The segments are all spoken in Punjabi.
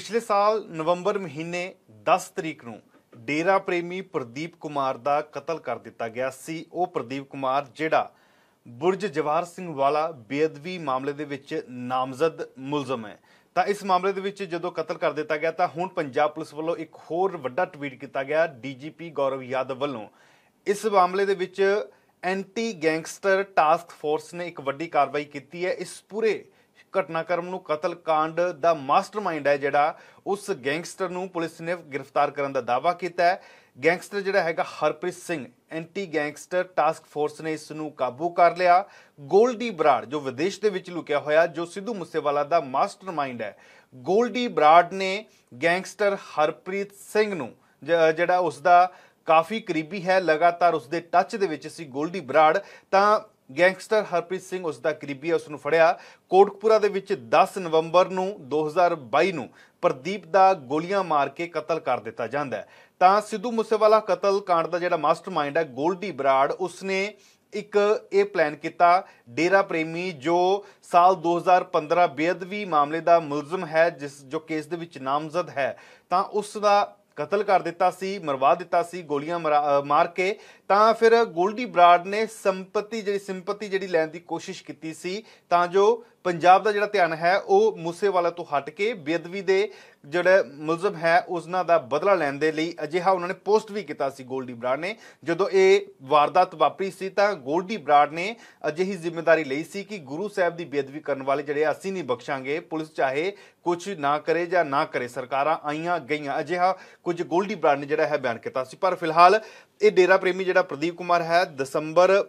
ਪਿਛਲੇ ਸਾਲ ਨਵੰਬਰ ਮਹੀਨੇ 10 ਤਰੀਕ ਨੂੰ ਡੇਰਾ ਪ੍ਰੇਮੀ ਪ੍ਰਦੀਪ ਕੁਮਾਰ ਦਾ ਕਤਲ ਕਰ ਦਿੱਤਾ ਗਿਆ ਸੀ ਉਹ ਪ੍ਰਦੀਪ ਕੁਮਾਰ ਜਿਹੜਾ ਬੁਰਜ ਜਵਾਰ ਸਿੰਘ ਵਾਲਾ ਬੇਅਦਵੀ ਮਾਮਲੇ ਦੇ ਵਿੱਚ ਨਾਮਜ਼ਦ ਮੁਲਜ਼ਮ ਹੈ ਤਾਂ ਇਸ ਮਾਮਲੇ ਦੇ ਵਿੱਚ ਜਦੋਂ ਕਤਲ ਕਰ ਦਿੱਤਾ ਗਿਆ ਤਾਂ ਹੁਣ ਪੰਜਾਬ ਪੁਲਿਸ ਵੱਲੋਂ ਇੱਕ ਹੋਰ ਵੱਡਾ ਟਵੀਟ ਕੀਤਾ ਗਿਆ ਡੀਜੀਪੀ ਗੌਰਵ ਯਾਦਵ ਵੱਲੋਂ ਇਸ ਮਾਮਲੇ ਦੇ ਵਿੱਚ ਐਂਟੀ ਗੈਂਗਸਟਰ ਟਾਸਕ ਫੋਰਸ ਨੇ ਇੱਕ ਵੱਡੀ ਕਾਰਵਾਈ ਕੀਤੀ ਹੈ ਇਸ ਪੂਰੇ ਘਟਨਾਕ੍ਰਮ ਨੂੰ ਕਤਲ ਕਾਂਡ ਦਾ ਮਾਸਟਰਮਾਈਂਡ ਹੈ ਜਿਹੜਾ ਉਸ ਗੈਂਗਸਟਰ ਨੂੰ ਪੁਲਿਸ ਨੇ ਗ੍ਰਿਫਤਾਰ ਕਰਨ ਦਾ ਦਾਅਵਾ ਕੀਤਾ ਹੈ ਗੈਂਗਸਟਰ ਜਿਹੜਾ ਹੈਗਾ Harpreet Singh anti gangster task force ਨੇ ਇਸ ਨੂੰ ਕਾਬੂ ਕਰ ਲਿਆ 골ਡੀ ਬਰਾੜ ਜੋ ਵਿਦੇਸ਼ ਦੇ ਵਿੱਚ ਲੁਕਿਆ ਹੋਇਆ ਜੋ ਸਿੱਧੂ ਮੂਸੇਵਾਲਾ ਦਾ ਮਾਸਟਰਮਾਈਂਡ ਹੈ 골ਡੀ ਬਰਾੜ ਨੇ ਗੈਂਗਸਟਰ ਹਰਪ੍ਰੀਤ ਸਿੰਘ ਨੂੰ ਜਿਹੜਾ ਉਸ ਦਾ ਕਾਫੀ ਕਰੀਬੀ ਹੈ ਲਗਾਤਾਰ ਉਸ ਦੇ ਟੱਚ ਦੇ ਵਿੱਚ ਸੀ 골ਡੀ ਬਰਾੜ ਤਾਂ ਗੈਂਗਸਟਰ ਹਰਪ੍ਰੀਤ ਸਿੰਘ ਉਸ ਦਾ ਕਰੀਬੀ ਉਸ ਨੂੰ ਫੜਿਆ ਕੋਟਕਪੂਰਾ ਦੇ ਵਿੱਚ 10 ਨਵੰਬਰ ਨੂੰ 2022 ਨੂੰ ਪ੍ਰਦੀਪ ਦਾ ਗੋਲੀਆਂ ਮਾਰ ਕੇ ਕਤਲ ਕਰ ਦਿੱਤਾ ਜਾਂਦਾ ਤਾਂ ਸਿੱਧੂ ਮੂਸੇਵਾਲਾ ਕਤਲ ਕਾਂਡ ਦਾ ਜਿਹੜਾ ਮਾਸਟਰਮਾਈਂਡ ਹੈ ਗੋਲਡੀ ਬਰਾੜ ਉਸਨੇ ਇੱਕ ਇਹ ਪਲਾਨ ਕੀਤਾ ਡੇਰਾ ਪ੍ਰੇਮੀ ਜੋ ਸਾਲ 2015 ਬੇਅਦਵੀ ਮਾਮਲੇ ਦਾ ਮੁਲਜ਼ਮ ਹੈ ਜਿਸ ਜੋ ਕੇਸ ਦੇ ਵਿੱਚ ਨਾਮਜ਼ਦ ਹੈ ਤਾਂ ਉਸ ਦਾ ਕਤਲ ਕਰ ਦਿੱਤਾ ਸੀ ਮਰਵਾ ਦਿੱਤਾ ਸੀ ਗੋਲੀਆਂ ਮਾਰ ਕੇ ਤਾਂ ਫਿਰ ਗੋਲਡੀ ਬਰਾਡ ਨੇ ਸੰਪਤੀ ਜਿਹੜੀ ਸੰਪਤੀ ਜਿਹੜੀ ਲੈਣ ਦੀ ਕੋਸ਼ਿਸ਼ ਕੀਤੀ ਸੀ ਤਾਂ ਜੋ ਪੰਜਾਬ ਦਾ ਜਿਹੜਾ ਧਿਆਨ ਹੈ ਉਹ ਮੂਸੇਵਾਲਾ ਤੋਂ ਹਟ ਕੇ ਬੇਦਵੀ ਦੇ ਜਿਹੜਾ ਮੁਲਜ਼ਮ ਹੈ ਉਸਨਾਂ ਦਾ ਬਦਲਾ ਲੈਣ ਦੇ ਲਈ ਅਜਿਹਾ ਉਹਨਾਂ ਨੇ ਪੋਸਟ ਵੀ ਕੀਤਾ ਸੀ ਗੋਲਡੀ ਬਰਾੜ ਨੇ ਜਦੋਂ ਇਹ ਵਾਰਦਾਤ ਵਾਪਰੀ ਸੀ ਤਾਂ ਗੋਲਡੀ ਬਰਾੜ ਨੇ ਅਜਿਹੀ ਜ਼ਿੰਮੇਵਾਰੀ ਲਈ ਸੀ ਕਿ ਗੁਰੂ ਸਾਹਿਬ ਦੀ ਬੇਦਵੀ ਕਰਨ ਵਾਲੇ ਜਿਹੜੇ ਅਸੀਂ ਨਹੀਂ ਬਖਸ਼ਾਂਗੇ ਪੁਲਿਸ ਚਾਹੇ ਕੁਝ ਨਾ ਕਰੇ ਜਾਂ ਨਾ ਕਰੇ ਸਰਕਾਰਾਂ ਆਈਆਂ ਗਈਆਂ ਅਜਿਹਾ ਕੁਝ ਗੋਲਡੀ ਬਰਾੜ ਨੇ ਜਿਹੜਾ ਹੈ ਬਿਆਨ ਕੀਤਾ ਸੀ ਪਰ ਫਿਲਹਾਲ ਇਹ ਡੇਰਾ ਪ੍ਰੇਮੀ ਜਿਹੜਾ ਪ੍ਰਦੀਪ ਕੁਮਾਰ ਹੈ ਦਸੰਬਰ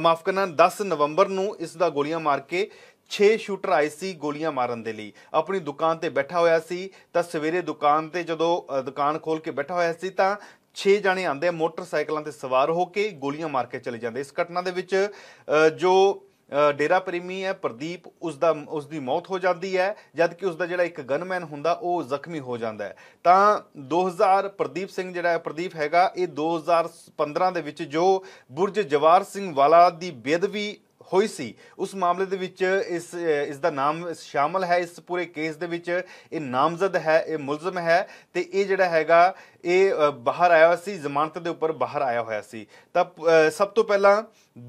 ਮਾਫ ਕਰਨਾ 10 ਨਵੰਬਰ ਨੂੰ ਇਸ ਦਾ ਗੋਲੀਆਂ ਮਾਰ ਕੇ 6 ਸ਼ੂਟਰ ਆਏ ਸੀ ਗੋਲੀਆਂ ਮਾਰਨ ਦੇ ਲਈ ਆਪਣੀ ਦੁਕਾਨ ਤੇ ਬੈਠਾ ਹੋਇਆ ਸੀ ਤਾਂ ਸਵੇਰੇ ਦੁਕਾਨ ਤੇ ਜਦੋਂ ਦੁਕਾਨ ਖੋਲ ਕੇ ਬੈਠਾ ਹੋਇਆ ਸੀ ਤਾਂ 6 ਜਾਣੇ ਆਂਦੇ ਮੋਟਰਸਾਈਕਲਾਂ ਤੇ ਸਵਾਰ ਹੋ ਕੇ ਗੋਲੀਆਂ ਮਾਰ ਕੇ ਚਲੇ ਜਾਂਦੇ ਇਸ ਘਟਨਾ ਦੇ ਵਿੱਚ ਜੋ ਡੇਰਾ ਪ੍ਰੇਮੀ ਹੈ ਪ੍ਰਦੀਪ ਉਸ ਦਾ ਉਸ ਦੀ ਮੌਤ ਹੋ ਜਾਂਦੀ ਹੈ ਜਦ ਕਿ ਉਸ ਦਾ ਜਿਹੜਾ ਇੱਕ ਗਨਮੈਨ ਹੁੰਦਾ ਉਹ ਜ਼ਖਮੀ ਹੋ ਜਾਂਦਾ ਹੈ ਤਾਂ 2000 ਪ੍ਰਦੀਪ ਸਿੰਘ ਜਿਹੜਾ ਹੈ ਪ੍ਰਦੀਪ ਹੈਗਾ ਇਹ 2015 ਦੇ ਵਿੱਚ ਜੋ ਬੁਰਜ ਜਵਾਰ ਸਿੰਘ ਵਾਲਾ ਦੀ ਬੇਦਵੀ ਹੋਈ ਸੀ ਉਸ ਮਾਮਲੇ ਦੇ ਵਿੱਚ ਇਸ ਇਸ ਦਾ ਨਾਮ ਸ਼ਾਮਲ ਹੈ ਇਸ ਪੂਰੇ ਕੇਸ ਦੇ ਵਿੱਚ ਇਹ ਨਾਮਜ਼ਦ ਹੈ ਇਹ ਮੁਲਜ਼ਮ ਹੈ ਤੇ ਇਹ ਜਿਹੜਾ ਹੈਗਾ ਇਹ ਬਾਹਰ ਆਇਆ ਸੀ ਜ਼ਮਾਨਤ ਦੇ ਉੱਪਰ ਬਾਹਰ ਆਇਆ ਹੋਇਆ ਸੀ ਤਾਂ ਸਭ ਤੋਂ ਪਹਿਲਾਂ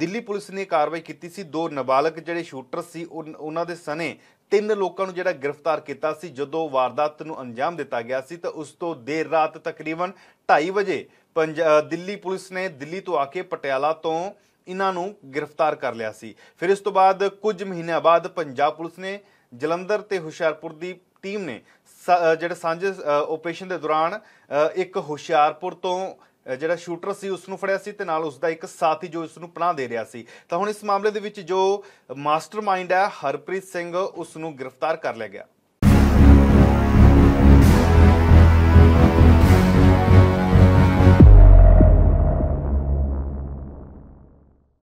ਦਿੱਲੀ ਪੁਲਿਸ ਨੇ ਕਾਰਵਾਈ ਕੀਤੀ ਸੀ ਦੋ ਨਾਬਾਲਗ ਜਿਹੜੇ ਸ਼ੂਟਰ ਸੀ ਉਹਨਾਂ ਦੇ ਸਨੇ ਤਿੰਨ ਲੋਕਾਂ ਨੂੰ ਜਿਹੜਾ ਗ੍ਰਿਫਤਾਰ ਕੀਤਾ ਸੀ ਜਦੋਂ ਵਾਰਦਾਤ ਨੂੰ ਅੰਜਾਮ ਦਿੱਤਾ ਗਿਆ ਸੀ ਤਾਂ ਉਸ ਤੋਂ ਦੇਰ ਰਾਤ ਤਕਰੀਬਨ 2:30 ਵਜੇ ਦਿੱਲੀ ਪੁਲਿਸ ਨੇ ਦਿੱਲੀ ਤੋਂ ਆ ਕੇ ਪਟਿਆਲਾ ਤੋਂ ਇਹਨਾਂ ਨੂੰ ਗ੍ਰਿਫਤਾਰ ਕਰ ਲਿਆ ਸੀ ਫਿਰ ਇਸ ਤੋਂ ਬਾਅਦ ਕੁਝ ਮਹੀਨਿਆਂ ਬਾਅਦ ਪੰਜਾਬ ਪੁਲਿਸ ਨੇ ਜਲੰਧਰ ਤੇ ਹੁਸ਼ਿਆਰਪੁਰ ਦੀ ਟੀਮ ਨੇ ਜਿਹੜੇ ਸਾਂਝੇ ਆਪਰੇਸ਼ਨ ਦੇ ਦੌਰਾਨ ਇੱਕ ਹੁਸ਼ਿਆਰਪੁਰ ਤੋਂ ਜਿਹੜਾ ਸ਼ੂਟਰ ਸੀ ਉਸ ਨੂੰ ਫੜਿਆ ਸੀ ਤੇ ਨਾਲ ਉਸ ਦਾ ਇੱਕ ਸਾਥੀ ਜੋ ਇਸ ਨੂੰ ਪਨਾਹ ਦੇ ਰਿਹਾ ਸੀ ਤਾਂ ਹੁਣ ਇਸ ਮਾਮਲੇ ਦੇ ਵਿੱਚ ਜੋ ਮਾਸਟਰਮਾਈਂਡ ਹੈ ਹਰਪ੍ਰੀਤ ਸਿੰਘ ਉਸ ਨੂੰ ਗ੍ਰਿਫਤਾਰ ਕਰ ਲਿਆ ਗਿਆ